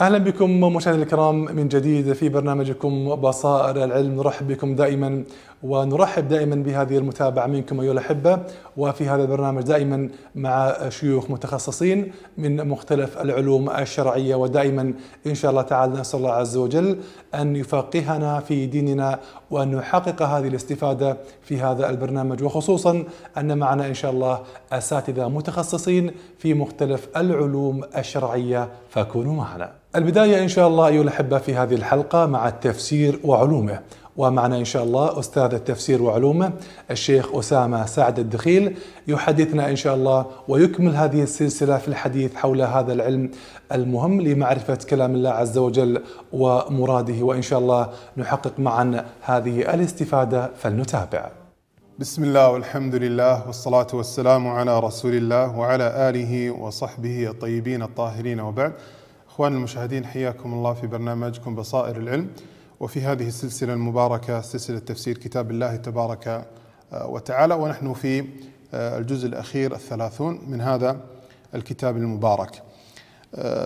اهلا بكم مشاهدينا الكرام من جديد في برنامجكم بصائر العلم نرحب بكم دائما ونرحب دائما بهذه المتابعه منكم ايها الاحبه وفي هذا البرنامج دائما مع شيوخ متخصصين من مختلف العلوم الشرعيه ودائما ان شاء الله تعالى نسال الله عز وجل ان يفقهنا في ديننا وان نحقق هذه الاستفاده في هذا البرنامج وخصوصا ان معنا ان شاء الله اساتذه متخصصين في مختلف العلوم الشرعيه فكونوا معنا البداية إن شاء الله أيها الأحبة في هذه الحلقة مع التفسير وعلومه ومعنا إن شاء الله أستاذ التفسير وعلومه الشيخ أسامة سعد الدخيل يحدثنا إن شاء الله ويكمل هذه السلسلة في الحديث حول هذا العلم المهم لمعرفة كلام الله عز وجل ومراده وإن شاء الله نحقق معا هذه الاستفادة فلنتابع بسم الله والحمد لله والصلاة والسلام على رسول الله وعلى آله وصحبه الطيبين الطاهرين وبعد أخوان المشاهدين حياكم الله في برنامجكم بصائر العلم وفي هذه السلسلة المباركة سلسلة تفسير كتاب الله تبارك وتعالى ونحن في الجزء الأخير الثلاثون من هذا الكتاب المبارك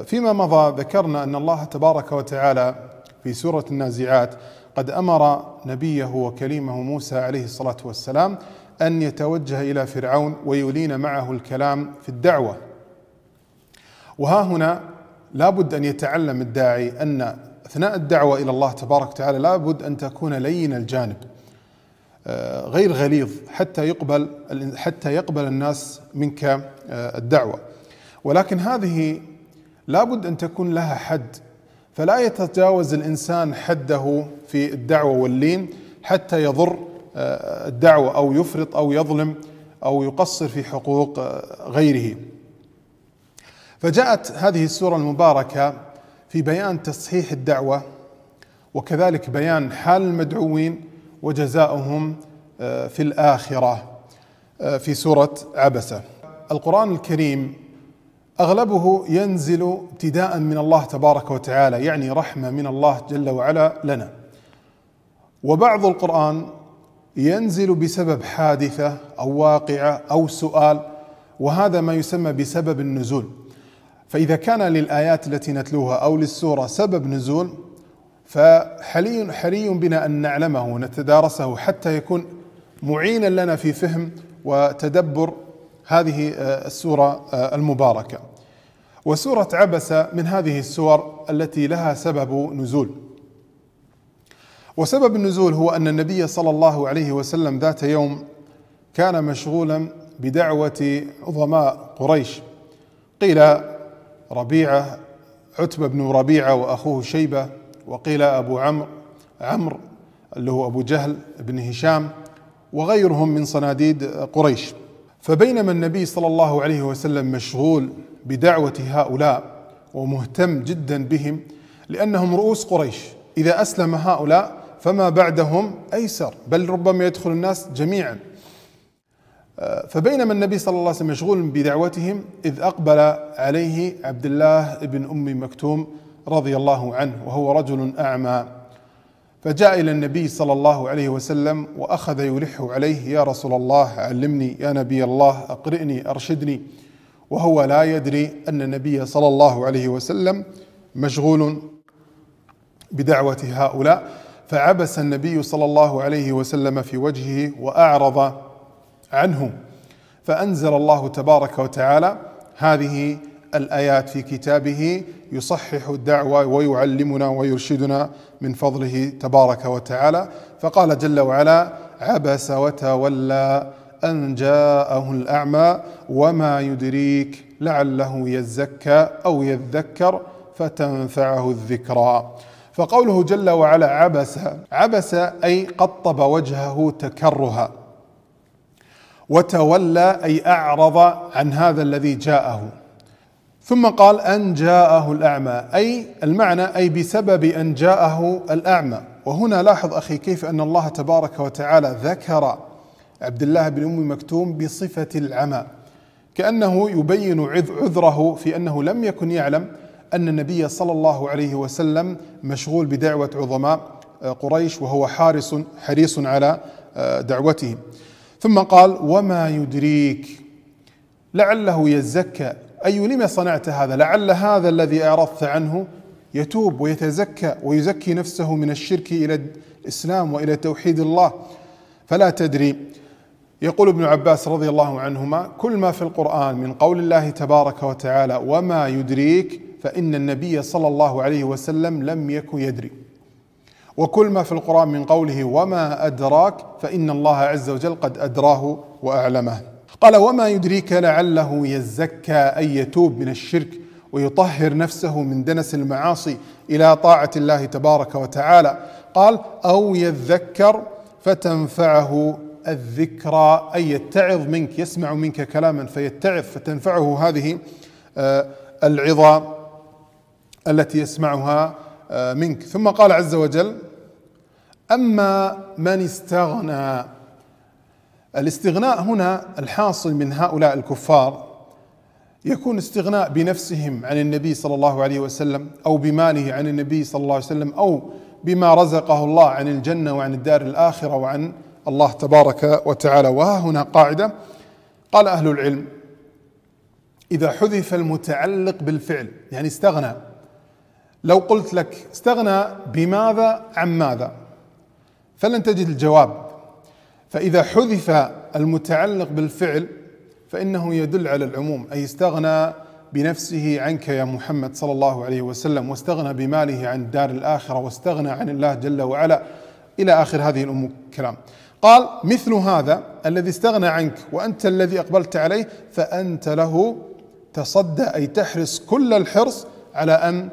فيما مضى ذكرنا أن الله تبارك وتعالى في سورة النازعات قد امر نبيه وكليمه موسى عليه الصلاه والسلام ان يتوجه الى فرعون ويلين معه الكلام في الدعوه وها هنا لابد ان يتعلم الداعي ان اثناء الدعوه الى الله تبارك وتعالى لابد ان تكون لين الجانب آه، غير غليظ حتى يقبل حتى يقبل الناس منك آه، الدعوه ولكن هذه لابد ان تكون لها حد فلا يتجاوز الانسان حده في الدعوه واللين حتى يضر آه، الدعوه او يفرط او يظلم او يقصر في حقوق آه، غيره. فجاءت هذه السوره المباركه في بيان تصحيح الدعوه وكذلك بيان حال المدعوين وجزاؤهم آه، في الاخره في سوره عبسه. القران الكريم أغلبه ينزل ابتداء من الله تبارك وتعالى يعني رحمة من الله جل وعلا لنا وبعض القرآن ينزل بسبب حادثة أو واقعة أو سؤال وهذا ما يسمى بسبب النزول فإذا كان للآيات التي نتلوها أو للسورة سبب نزول فحري حري بنا أن نعلمه ونتدارسه حتى يكون معينا لنا في فهم وتدبر هذه آه، السورة آه، المباركة وسورة عبس من هذه السور التي لها سبب نزول وسبب النزول هو أن النبي صلى الله عليه وسلم ذات يوم كان مشغولا بدعوة عظماء قريش قيل ربيعة عتبة بن ربيعة وأخوه شيبة وقيل أبو عمرو عمرو اللي هو أبو جهل بن هشام وغيرهم من صناديد قريش فبينما النبي صلى الله عليه وسلم مشغول بدعوة هؤلاء ومهتم جدا بهم لأنهم رؤوس قريش إذا أسلم هؤلاء فما بعدهم أيسر بل ربما يدخل الناس جميعا فبينما النبي صلى الله عليه وسلم مشغول بدعوتهم إذ أقبل عليه عبد الله بن أم مكتوم رضي الله عنه وهو رجل أعمى فجاء إلى النبي صلى الله عليه وسلم وأخذ يلح عليه يا رسول الله علمني يا نبي الله أقرئني أرشدني وهو لا يدري أن النبي صلى الله عليه وسلم مشغول بدعوة هؤلاء فعبس النبي صلى الله عليه وسلم في وجهه وأعرض عنه فأنزل الله تبارك وتعالى هذه الآيات في كتابه يصحح الدعوة ويعلمنا ويرشدنا من فضله تبارك وتعالى فقال جل وعلا عبس وتولى أن جاءه الأعمى وما يدريك لعله يزكى أو يذكر فتنفعه الذكرى فقوله جل وعلا عبس عبس أي قطب وجهه تكرها وتولى أي أعرض عن هذا الذي جاءه ثم قال أن جاءه الأعمى أي المعنى أي بسبب أن جاءه الأعمى وهنا لاحظ أخي كيف أن الله تبارك وتعالى ذكر عبد الله بن أم مكتوم بصفة العمى كأنه يبين عذره في أنه لم يكن يعلم أن النبي صلى الله عليه وسلم مشغول بدعوة عظماء آه، قريش وهو حارس حريص على آه، دعوتهم ثم قال وما يدريك لعله يزكى أي لما صنعت هذا لعل هذا الذي أعرضت عنه يتوب ويتزكى ويزكي نفسه من الشرك إلى الإسلام وإلى توحيد الله فلا تدري يقول ابن عباس رضي الله عنهما كل ما في القرآن من قول الله تبارك وتعالى وما يدريك فإن النبي صلى الله عليه وسلم لم يكن يدري وكل ما في القرآن من قوله وما أدراك فإن الله عز وجل قد أدراه وأعلمه قال وما يدريك لعله يزكى أي يتوب من الشرك ويطهر نفسه من دنس المعاصي إلى طاعة الله تبارك وتعالى قال أو يذكر فتنفعه الذكرى أي يتعظ منك يسمع منك كلاما فيتعظ فتنفعه هذه آه، العظة التي يسمعها آه، منك ثم قال عز وجل أما من استغنى الاستغناء هنا الحاصل من هؤلاء الكفار يكون استغناء بنفسهم عن النبي صلى الله عليه وسلم او بماله عن النبي صلى الله عليه وسلم او بما رزقه الله عن الجنه وعن الدار الاخره وعن الله تبارك وتعالى وها هنا قاعده قال اهل العلم اذا حذف المتعلق بالفعل يعني استغنى لو قلت لك استغنى بماذا عن ماذا فلن تجد الجواب فإذا حذف المتعلق بالفعل فإنه يدل على العموم أي استغنى بنفسه عنك يا محمد صلى الله عليه وسلم واستغنى بماله عن دار الآخرة واستغنى عن الله جل وعلا إلى آخر هذه الكلام كلام قال مثل هذا الذي استغنى عنك وأنت الذي أقبلت عليه فأنت له تصدى أي تحرص كل الحرص على أن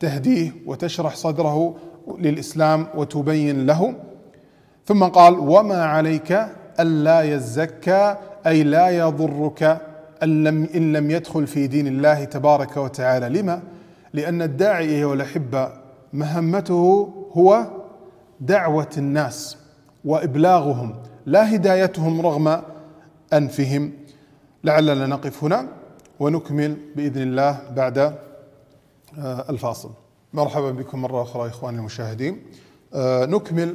تهديه وتشرح صدره للإسلام وتبين له ثم قال وما عليك ألا يزكى أي لا يضرك أن لم إن لم يدخل في دين الله تبارك وتعالى لما؟ لأن الداعي والاحبة مهمته هو دعوة الناس وإبلاغهم لا هدايتهم رغم أنفهم لعلنا نقف هنا ونكمل بإذن الله بعد آه، الفاصل مرحبا بكم مرة أخرى إخواني المشاهدين آه، نكمل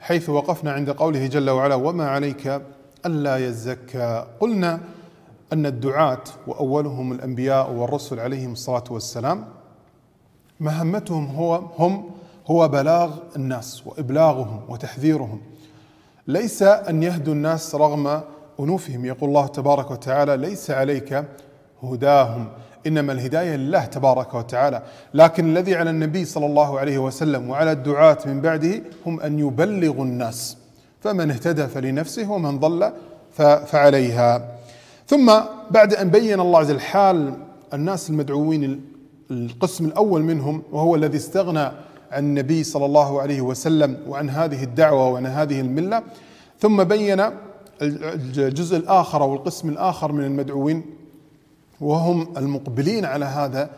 حيث وقفنا عند قوله جل وعلا وما عليك ألا يزكى قلنا أن الدعاة وأولهم الأنبياء والرسل عليهم الصلاة والسلام مهمتهم هو هم هو بلاغ الناس وإبلاغهم وتحذيرهم ليس أن يهدوا الناس رغم أنوفهم يقول الله تبارك وتعالى ليس عليك هداهم إنما الهداية لله تبارك وتعالى لكن الذي على النبي صلى الله عليه وسلم وعلى الدعاة من بعده هم أن يبلغوا الناس فمن اهتدى فلنفسه ومن ضل فعليها ثم بعد أن بين الله عز الحال الناس المدعوين القسم الأول منهم وهو الذي استغنى عن النبي صلى الله عليه وسلم وعن هذه الدعوة وعن هذه الملة ثم بين الجزء الآخر أو القسم الآخر من المدعوين وهم المقبلين على هذا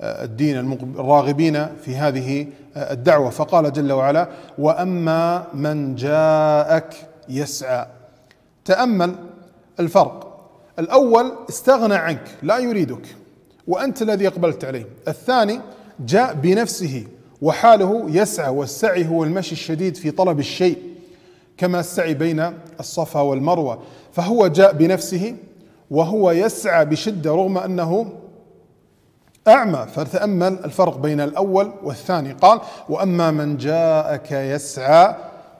آه، الدين الراغبين في هذه آه، الدعوه فقال جل وعلا واما من جاءك يسعى تامل الفرق الاول استغنى عنك لا يريدك وانت الذي اقبلت عليه الثاني جاء بنفسه وحاله يسعى والسعي هو المشي الشديد في طلب الشيء كما السعي بين الصفا والمروه فهو جاء بنفسه وهو يسعى بشده رغم انه أعمى فتأمل الفرق بين الأول والثاني قال وأما من جاءك يسعى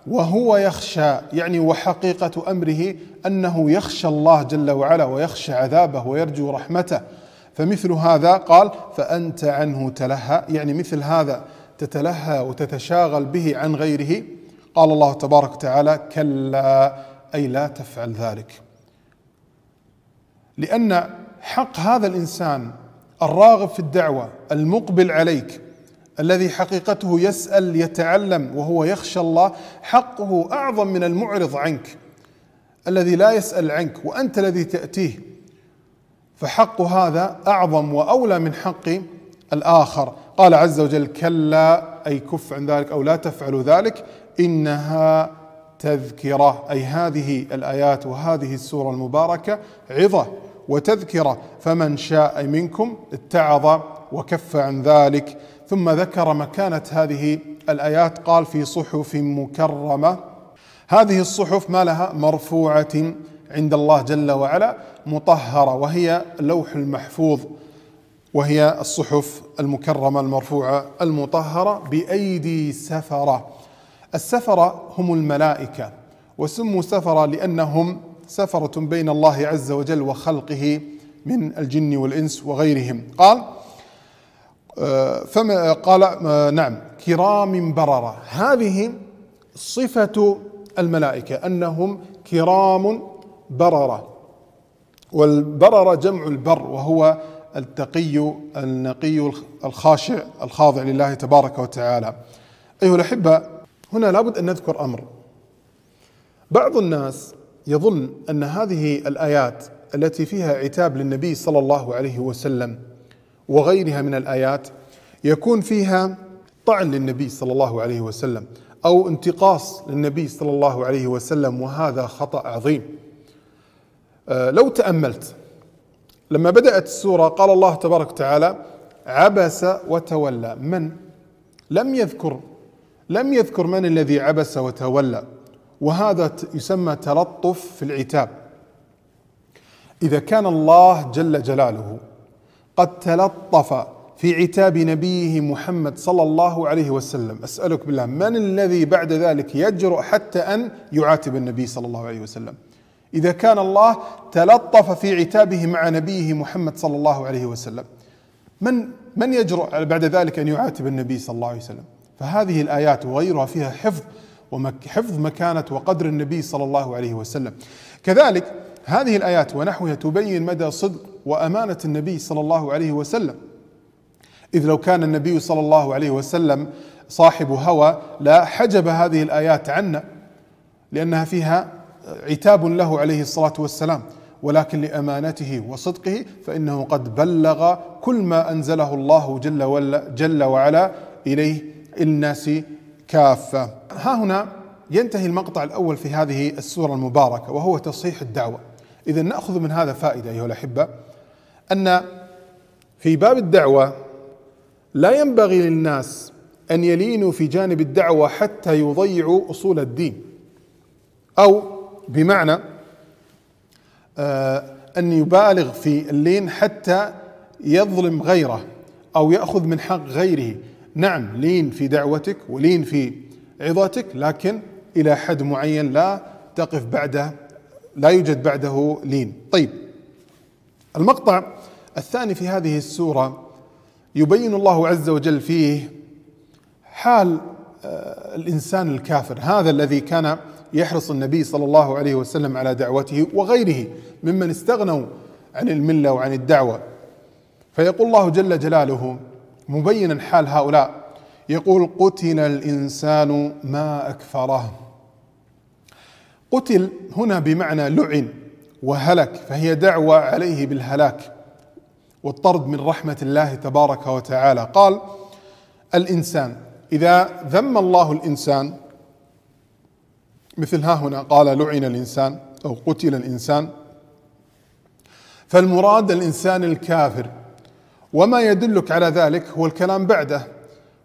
وهو يخشى يعني وحقيقة أمره أنه يخشى الله جل وعلا ويخشى عذابه ويرجو رحمته فمثل هذا قال فأنت عنه تلهى يعني مثل هذا تتلهى وتتشاغل به عن غيره قال الله تبارك وتعالى كلا أي لا تفعل ذلك لأن حق هذا الإنسان الراغب في الدعوة المقبل عليك الذي حقيقته يسأل يتعلم وهو يخشى الله حقه أعظم من المعرض عنك الذي لا يسأل عنك وأنت الذي تأتيه فحق هذا أعظم وأولى من حق الآخر قال عز وجل كلا أي كف عن ذلك أو لا تفعلوا ذلك إنها تذكرة أي هذه الآيات وهذه السورة المباركة عظة وتذكرة فمن شاء منكم اتعظ وكف عن ذلك ثم ذكر مكانة هذه الآيات قال في صحف مكرمة هذه الصحف ما لها مرفوعة عند الله جل وعلا مطهرة وهي اللوح المحفوظ وهي الصحف المكرمة المرفوعة المطهرة بأيدي سفرة السفرة هم الملائكة وسموا سفرة لأنهم سفرة بين الله عز وجل وخلقه من الجن والإنس وغيرهم قال آه، فما قال آه، نعم كرام بررة هذه صفة الملائكة أنهم كرام بررة والبررة جمع البر وهو التقي النقي الخاشع الخاضع لله تبارك وتعالى أيها الأحبة هنا لابد أن نذكر أمر بعض الناس يظن أن هذه الآيات التي فيها عتاب للنبي صلى الله عليه وسلم وغيرها من الآيات يكون فيها طعن للنبي صلى الله عليه وسلم أو انتقاص للنبي صلى الله عليه وسلم وهذا خطأ عظيم آه، لو تأملت لما بدأت السورة قال الله تبارك وتعالى عبس وتولى من لم يذكر لم يذكر من الذي عبس وتولى وهذا يسمى تلطف في العتاب اذا كان الله جل جلاله قد تلطف في عتاب نبيه محمد صلى الله عليه وسلم اسالك بالله من الذي بعد ذلك يجرؤ حتى ان يعاتب النبي صلى الله عليه وسلم اذا كان الله تلطف في عتابه مع نبيه محمد صلى الله عليه وسلم من من يجرؤ بعد ذلك ان يعاتب النبي صلى الله عليه وسلم فهذه الآيات وغيرها فيها حفظ وحفظ مكانة وقدر النبي صلى الله عليه وسلم كذلك هذه الآيات ونحوها تبين مدى صدق وأمانة النبي صلى الله عليه وسلم إذ لو كان النبي صلى الله عليه وسلم صاحب هوى لا حجب هذه الآيات عنا لأنها فيها عتاب له عليه الصلاة والسلام ولكن لأمانته وصدقه فإنه قد بلغ كل ما أنزله الله جل, جل وعلا إليه الناس كافة ها هنا ينتهي المقطع الأول في هذه السورة المباركة وهو تصحيح الدعوة إذا نأخذ من هذا فائدة أيها الأحبة أن في باب الدعوة لا ينبغي للناس أن يلينوا في جانب الدعوة حتى يضيعوا أصول الدين أو بمعنى آه، أن يبالغ في اللين حتى يظلم غيره أو يأخذ من حق غيره نعم لين في دعوتك ولين في عظاتك لكن إلى حد معين لا تقف بعده لا يوجد بعده لين طيب المقطع الثاني في هذه السورة يبين الله عز وجل فيه حال آه، الإنسان الكافر هذا الذي كان يحرص النبي صلى الله عليه وسلم على دعوته وغيره ممن استغنوا عن المله وعن الدعوه فيقول الله جل جلاله مبينا حال هؤلاء يقول قتل الانسان ما اكفره قتل هنا بمعنى لعن وهلك فهي دعوة عليه بالهلاك والطرد من رحمه الله تبارك وتعالى قال الانسان اذا ذم الله الانسان مثل ها هنا قال لعن الانسان او قتل الانسان فالمراد الانسان الكافر وما يدلك على ذلك هو الكلام بعده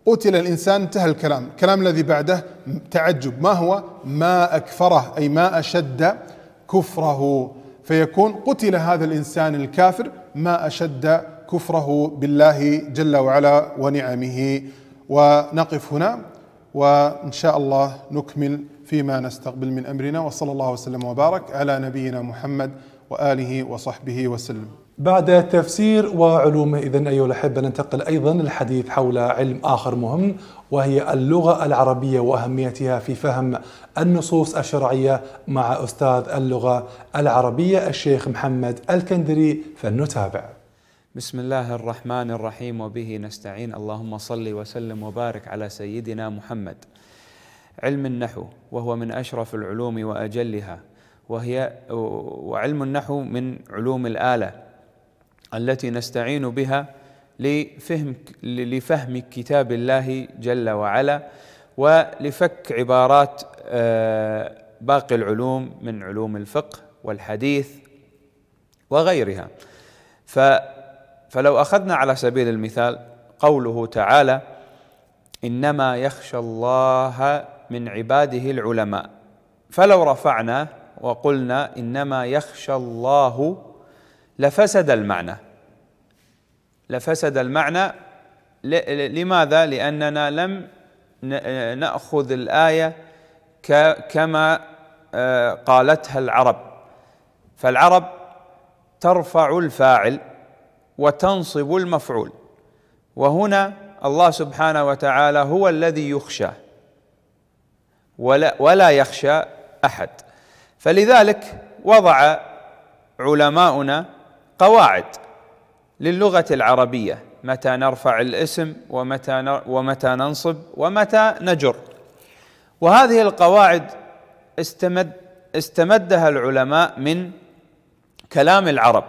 قتل الانسان انتهى الكلام، الكلام الذي بعده تعجب ما هو؟ ما اكفره اي ما اشد كفره فيكون قتل هذا الانسان الكافر ما اشد كفره بالله جل وعلا ونعمه ونقف هنا وان شاء الله نكمل فيما نستقبل من امرنا وصلى الله وسلم وبارك على نبينا محمد واله وصحبه وسلم. بعد تفسير وعلومه إذا أيها الأحبة ننتقل أيضا للحديث حول علم آخر مهم وهي اللغة العربية وأهميتها في فهم النصوص الشرعية مع أستاذ اللغة العربية الشيخ محمد الكندري فلنتابع بسم الله الرحمن الرحيم وبه نستعين اللهم صل وسلم وبارك على سيدنا محمد علم النحو وهو من أشرف العلوم وأجلها وهي وعلم النحو من علوم الآلة التي نستعين بها لفهم لفهم كتاب الله جل وعلا ولفك عبارات آه، باقي العلوم من علوم الفقه والحديث وغيرها ف فلو اخذنا على سبيل المثال قوله تعالى انما يخشى الله من عباده العلماء فلو رفعنا وقلنا انما يخشى الله لفسد المعنى لفسد المعنى لماذا؟ لأننا لم نأخذ الآية كما آه، قالتها العرب فالعرب ترفع الفاعل وتنصب المفعول وهنا الله سبحانه وتعالى هو الذي يخشى ولا, ولا يخشى أحد فلذلك وضع علماؤنا قواعد للغة العربية متى نرفع الاسم ومتى ومتى ننصب ومتى نجر وهذه القواعد استمد استمدها العلماء من كلام العرب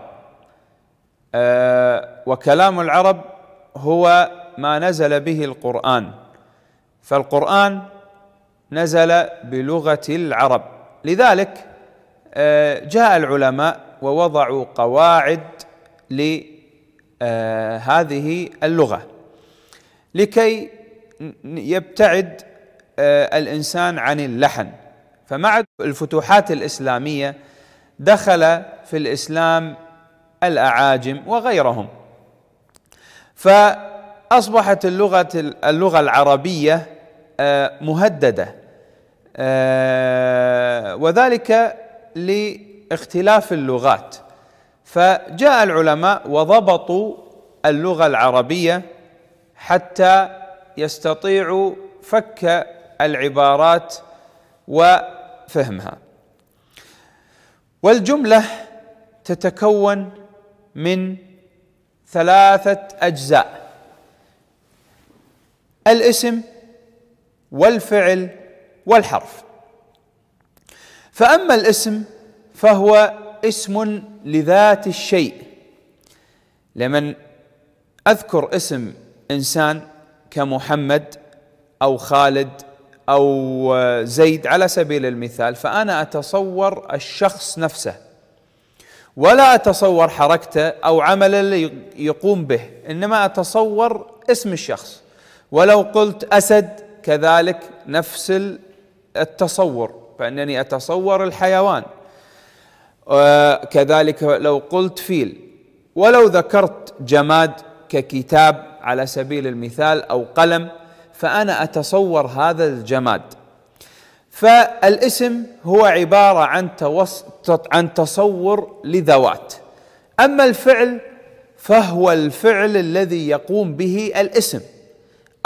أه وكلام العرب هو ما نزل به القرآن فالقرآن نزل بلغة العرب لذلك آه، جاء العلماء ووضعوا قواعد لهذه آه، اللغه لكي يبتعد آه، الانسان عن اللحن فمع الفتوحات الاسلاميه دخل في الاسلام الاعاجم وغيرهم فاصبحت اللغه اللغه العربيه آه، مهدده وذلك ل اختلاف اللغات فجاء العلماء وضبطوا اللغه العربيه حتى يستطيعوا فك العبارات وفهمها والجمله تتكون من ثلاثه اجزاء الاسم والفعل والحرف فاما الاسم فهو اسم لذات الشيء لمن اذكر اسم انسان كمحمد او خالد او زيد على سبيل المثال فانا اتصور الشخص نفسه ولا اتصور حركته او عمله اللي يقوم به انما اتصور اسم الشخص ولو قلت اسد كذلك نفس التصور فانني اتصور الحيوان كذلك لو قلت فيل ولو ذكرت جماد ككتاب على سبيل المثال او قلم فانا اتصور هذا الجماد فالاسم هو عباره عن عن تصور لذوات اما الفعل فهو الفعل الذي يقوم به الاسم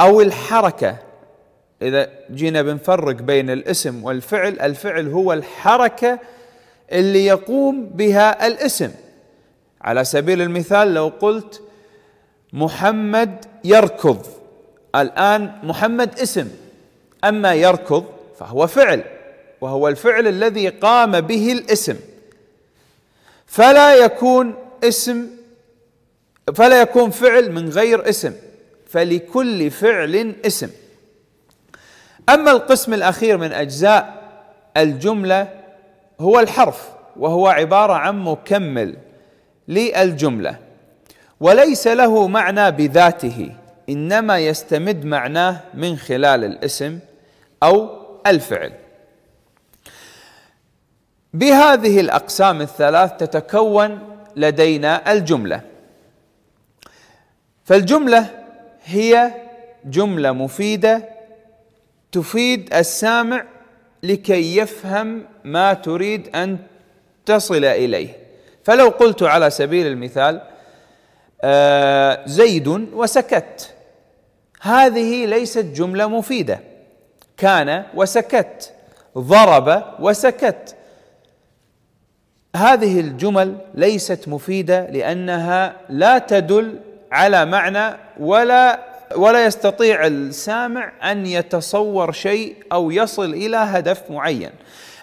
او الحركه اذا جينا بنفرق بين الاسم والفعل الفعل هو الحركه اللي يقوم بها الاسم على سبيل المثال لو قلت محمد يركض الان محمد اسم اما يركض فهو فعل وهو الفعل الذي قام به الاسم فلا يكون اسم فلا يكون فعل من غير اسم فلكل فعل اسم اما القسم الاخير من اجزاء الجمله هو الحرف وهو عبارة عن مكمل للجملة وليس له معنى بذاته إنما يستمد معناه من خلال الاسم أو الفعل بهذه الأقسام الثلاث تتكون لدينا الجملة فالجملة هي جملة مفيدة تفيد السامع لكي يفهم ما تريد ان تصل اليه فلو قلت على سبيل المثال آه، زيد وسكت هذه ليست جمله مفيده كان وسكت ضرب وسكت هذه الجمل ليست مفيده لانها لا تدل على معنى ولا ولا يستطيع السامع ان يتصور شيء او يصل الى هدف معين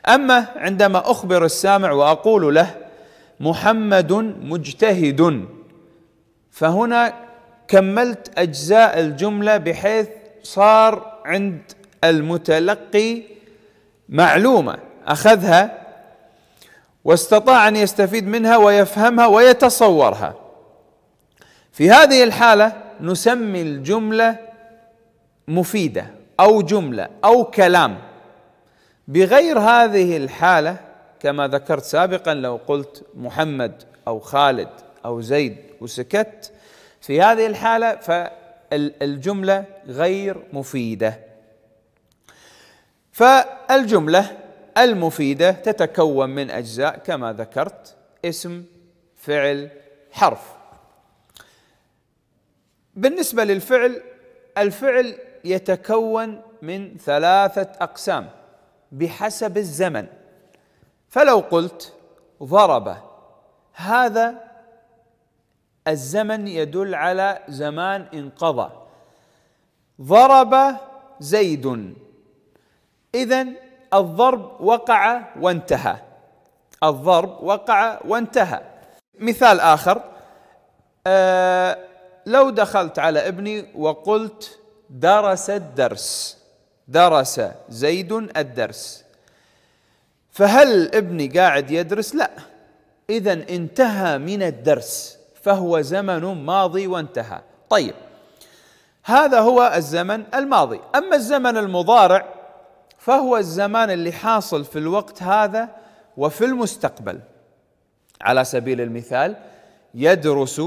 اما عندما اخبر السامع واقول له محمد مجتهد فهنا كملت اجزاء الجمله بحيث صار عند المتلقي معلومه اخذها واستطاع ان يستفيد منها ويفهمها ويتصورها في هذه الحاله نسمي الجملة مفيدة أو جملة أو كلام بغير هذه الحالة كما ذكرت سابقا لو قلت محمد أو خالد أو زيد وسكت في هذه الحالة فالجملة غير مفيدة فالجملة المفيدة تتكون من أجزاء كما ذكرت اسم فعل حرف بالنسبة للفعل الفعل يتكون من ثلاثة أقسام بحسب الزمن فلو قلت ضرب هذا الزمن يدل على زمان انقضى ضرب زيد إذا الضرب وقع وانتهى الضرب وقع وانتهى مثال آخر آه لو دخلت على ابني وقلت درس الدرس درس زيد الدرس فهل ابني قاعد يدرس لا اذا انتهى من الدرس فهو زمن ماضي وانتهى طيب هذا هو الزمن الماضي اما الزمن المضارع فهو الزمان اللي حاصل في الوقت هذا وفي المستقبل على سبيل المثال يدرس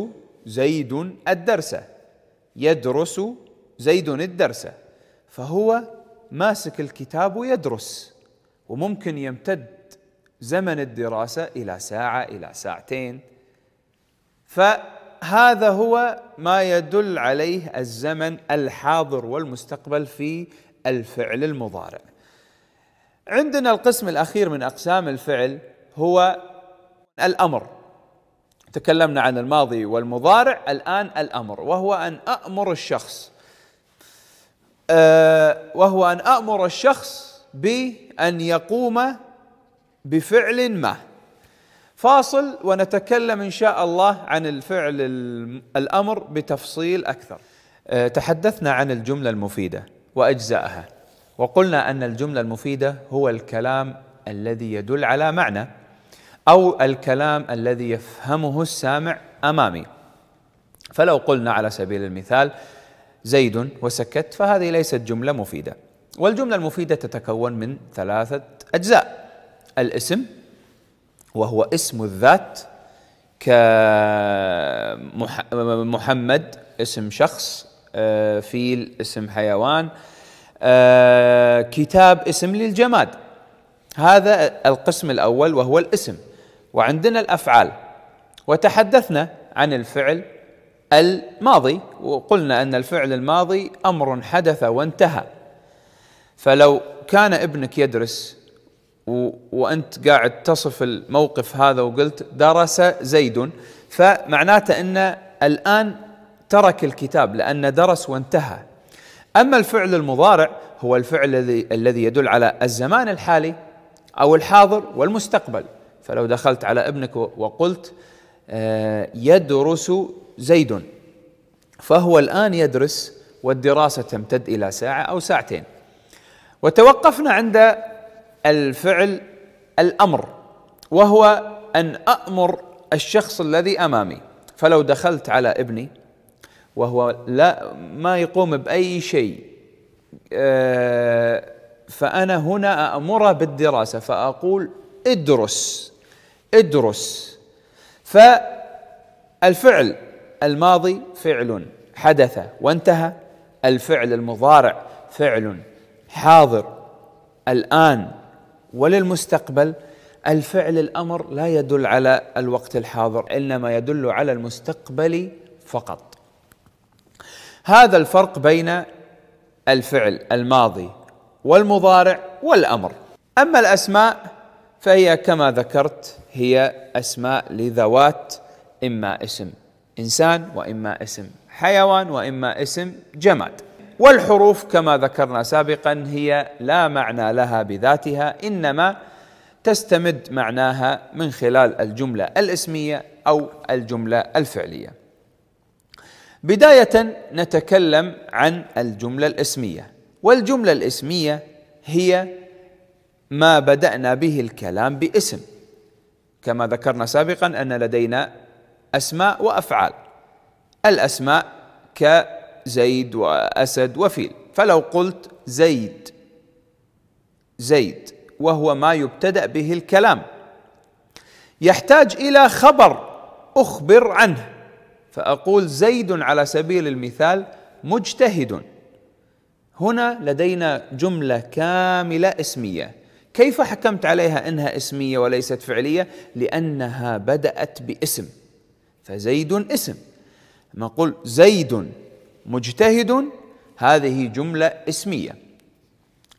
زيد الدرس يدرس زيد الدرس فهو ماسك الكتاب ويدرس وممكن يمتد زمن الدراسة إلى ساعة إلى ساعتين فهذا هو ما يدل عليه الزمن الحاضر والمستقبل في الفعل المضارع عندنا القسم الأخير من أقسام الفعل هو الأمر تكلمنا عن الماضي والمضارع الآن الأمر وهو أن أأمر الشخص آه، وهو أن أأمر الشخص بأن يقوم بفعل ما فاصل ونتكلم إن شاء الله عن الفعل الأمر بتفصيل أكثر آه، تحدثنا عن الجملة المفيدة وأجزائها وقلنا أن الجملة المفيدة هو الكلام الذي يدل على معنى أو الكلام الذي يفهمه السامع أمامي فلو قلنا على سبيل المثال زيد وسكت فهذه ليست جملة مفيدة والجملة المفيدة تتكون من ثلاثة أجزاء الاسم وهو اسم الذات كمحمد اسم شخص آه، فيل اسم حيوان آه، كتاب اسم للجماد هذا القسم الأول وهو الاسم وعندنا الافعال وتحدثنا عن الفعل الماضي وقلنا ان الفعل الماضي امر حدث وانتهى فلو كان ابنك يدرس وانت قاعد تصف الموقف هذا وقلت درس زيد فمعناته ان الان ترك الكتاب لان درس وانتهى اما الفعل المضارع هو الفعل الذي يدل على الزمان الحالي او الحاضر والمستقبل فلو دخلت على ابنك وقلت آه، يدرس زيد فهو الآن يدرس والدراسة تمتد إلى ساعة أو ساعتين وتوقفنا عند الفعل الأمر وهو أن أأمر الشخص الذي أمامي فلو دخلت على ابني وهو لا ما يقوم بأي شيء آه، فأنا هنا امره بالدراسة فأقول ادرس ادرس فالفعل الماضي فعل حدث وانتهى الفعل المضارع فعل حاضر الان وللمستقبل الفعل الامر لا يدل على الوقت الحاضر انما يدل على المستقبل فقط هذا الفرق بين الفعل الماضي والمضارع والامر اما الاسماء فهي كما ذكرت هي اسماء لذوات اما اسم انسان واما اسم حيوان واما اسم جماد والحروف كما ذكرنا سابقا هي لا معنى لها بذاتها انما تستمد معناها من خلال الجمله الاسميه او الجمله الفعليه. بدايه نتكلم عن الجمله الاسميه والجمله الاسميه هي ما بدأنا به الكلام باسم كما ذكرنا سابقا أن لدينا أسماء وأفعال الأسماء كزيد وأسد وفيل فلو قلت زيد زيد وهو ما يبتدأ به الكلام يحتاج إلى خبر أخبر عنه فأقول زيد على سبيل المثال مجتهد هنا لدينا جملة كاملة اسمية كيف حكمت عليها انها اسميه وليست فعليه؟ لانها بدات باسم فزيد اسم لما نقول زيد مجتهد هذه جمله اسميه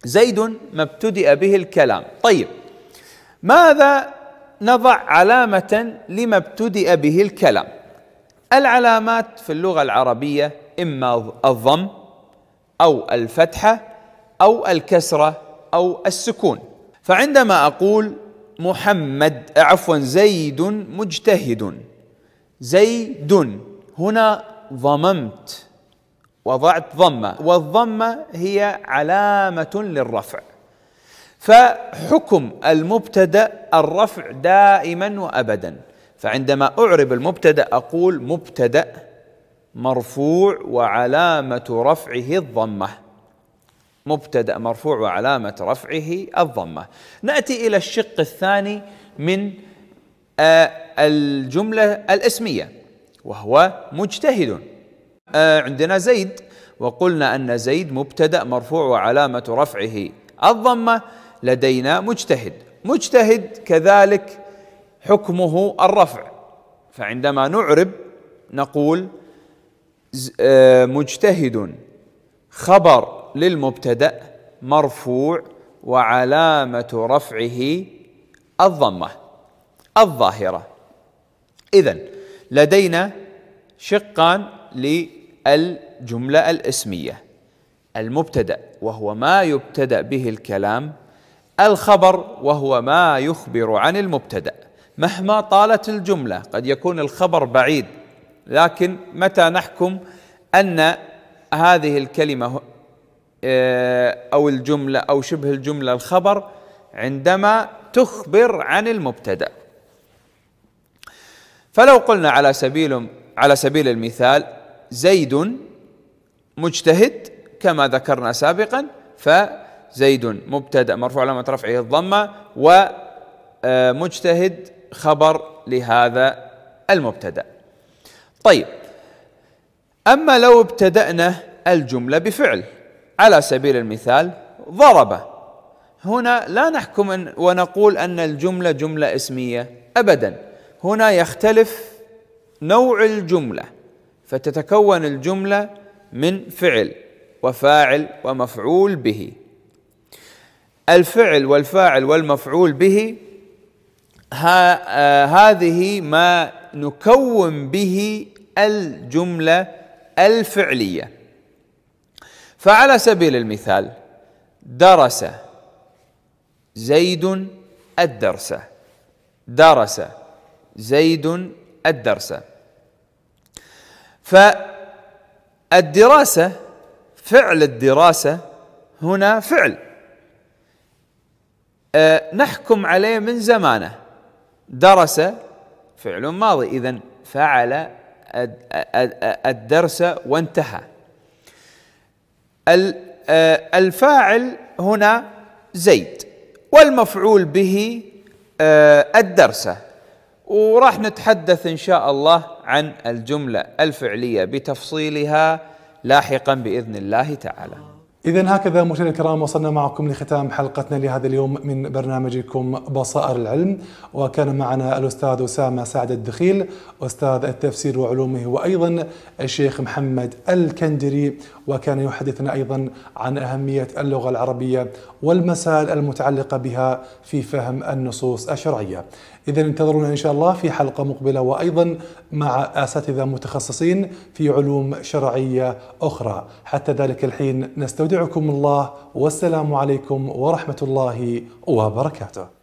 زيد ما ابتدأ به الكلام طيب ماذا نضع علامة لما ابتدأ به الكلام العلامات في اللغة العربية إما الضم أو الفتحة أو الكسرة أو السكون فعندما أقول محمد عفوا زيد مجتهد زيد هنا ضممت وضعت ضمة والضمة هي علامة للرفع فحكم المبتدأ الرفع دائما وأبدا فعندما أعرب المبتدأ أقول مبتدأ مرفوع وعلامة رفعه الضمة مبتدا مرفوع وعلامه رفعه الضمه ناتي الى الشق الثاني من آه، الجمله الاسميه وهو مجتهد آه، عندنا زيد وقلنا ان زيد مبتدا مرفوع وعلامه رفعه الضمه لدينا مجتهد مجتهد كذلك حكمه الرفع فعندما نعرب نقول آه، مجتهد خبر للمبتدأ مرفوع وعلامة رفعه الضمة الظاهرة إذا لدينا شقان للجملة الاسمية المبتدأ وهو ما يبتدأ به الكلام الخبر وهو ما يخبر عن المبتدأ مهما طالت الجملة قد يكون الخبر بعيد لكن متى نحكم أن هذه الكلمة آه، أو الجملة أو شبه الجملة الخبر عندما تخبر عن المبتدأ فلو قلنا على سبيل على سبيل المثال زيد مجتهد كما ذكرنا سابقا فزيد مبتدا مرفوع علامه رفعه الضمه ومجتهد آه، خبر لهذا المبتدا طيب اما لو ابتدانا الجمله بفعل على سبيل المثال ضرب هنا لا نحكم أن ونقول أن الجملة جملة اسمية أبدا هنا يختلف نوع الجملة فتتكون الجملة من فعل وفاعل ومفعول به الفعل والفاعل والمفعول به ها آه هذه ما نكون به الجملة الفعليه فعلى سبيل المثال درس زيد الدرس درس زيد الدرس فالدراسة فعل الدراسة هنا فعل أه نحكم عليه من زمانه درس فعل ماضي إذا فعل الدرس وانتهى آه، الفاعل هنا زيد والمفعول به آه، الدرسة وراح نتحدث إن شاء الله عن الجملة الفعلية بتفصيلها لاحقا بإذن الله تعالى إذا هكذا مشاهدينا الكرام وصلنا معكم لختام حلقتنا لهذا اليوم من برنامجكم بصائر العلم وكان معنا الأستاذ أسامة سعد الدخيل أستاذ التفسير وعلومه وأيضا الشيخ محمد الكندري وكان يحدثنا أيضا عن أهمية اللغة العربية والمسائل المتعلقة بها في فهم النصوص الشرعية إذا انتظرونا إن شاء الله في حلقة مقبلة وأيضا مع أساتذة متخصصين في علوم شرعية أخرى حتى ذلك الحين نستودعكم الله والسلام عليكم ورحمة الله وبركاته